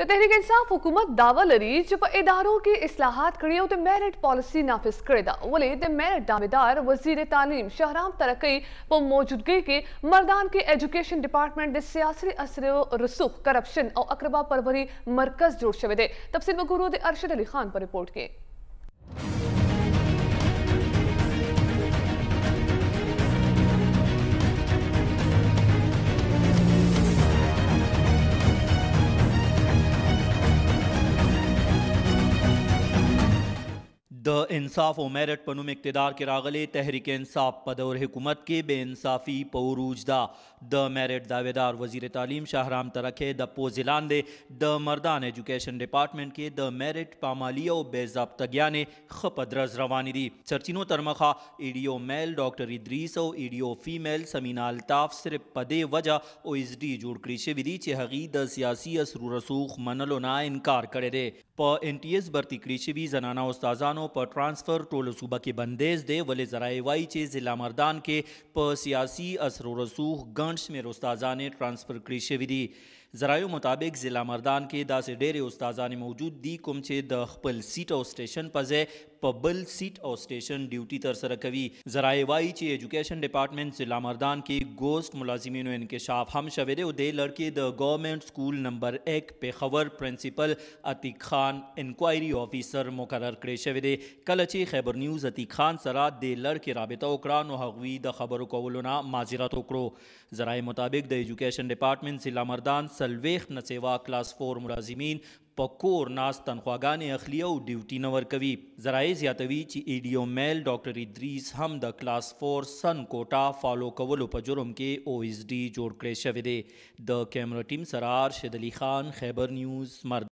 त तहरीक इंसाफ़ हुकूमत दावा लरी जो इदारों की असलाहत करियो तो मेरिट पॉलिसी नाफिज करदा वले त मेरिट दावेदार वजीर तालीम शहराम तरक्की व मौजूदगी के मर्दान के एजुकेशन डिपार्टमेंट के सियासी असर रसूख करप्शन और अकरबा परवरी मरकज़ जोड़ शवे दे तफसील वगूरों के अरशद अली खान पर रिपोर्ट के د انصاف او میرټ په نوم اقتدار کې راغلي تحریک انصاف په دور حکومت کې بے انصافي په عروج ده د میرټ داویدار وزیر تعلیم شاهرام ترکه د پوزیلان دی د مردان ایجوکیشن ډپارټمنټ کې د میرټ پامالی او بے ضابطګیانې خپد رز روانې دي سرچینو تر مخه ایډیو میل ډاکټر ادریس او ایډیو فیمیل سمینا الطاف صرف په دې وجه او اس ډي جوړ کړی شوی دی چې هغې د سیاسي اسرو رسوخ منلو نه انکار کړی دی په ان ټي اس برتی کړی شوي زنانه استادانو په ترانسفر ټولو صوبه کې بندیز دی ولې زرای وای چې ضلع مردان کې په سیاسي اثر و رسوخ ګڼ شمېر استادانې ترانسفر کړی شوي دي زرایو مطابق ضلع مردان کې داسې ډېرې استادان موجود دي کوم چې د خپل سیټ او سټیشن په ځای په بل سیټ او سټیشن ډیوټي تر سره کوي زرایو وایي چې ایجوکیشن ډپارټمنټ ضلع مردان کې ګوست ملازمینو انکشاف هم شوی دی او د لړکې د ګورنمنت سکول نمبر 1 پیښور پرنسپل عتیق خان انکوایری افیسر مقرر کړی شوی دی کله چې خیبر نیوز عتیق خان سره د لړکې رابطه وکړه نو هغوی د خبرو کولو نه معذرت وکړو زرای مطابق د ایجوکیشن ډپارټمنټ ضلع مردان سلويخ نه سیوا کلاس 4 ملازمین په کور ناس تنخواګانې اخلي او ډیوټي نه ورکوي زرایع زیاتوي چې ایډیو میل ډاکټر ادریس هم د کلاس 4 سن کوټا فالو کولو په جرم کې او اس ډي جوړ کړی شوی دی د کیمرا ټیم سرار شدلی خان خیبر نیوز مرد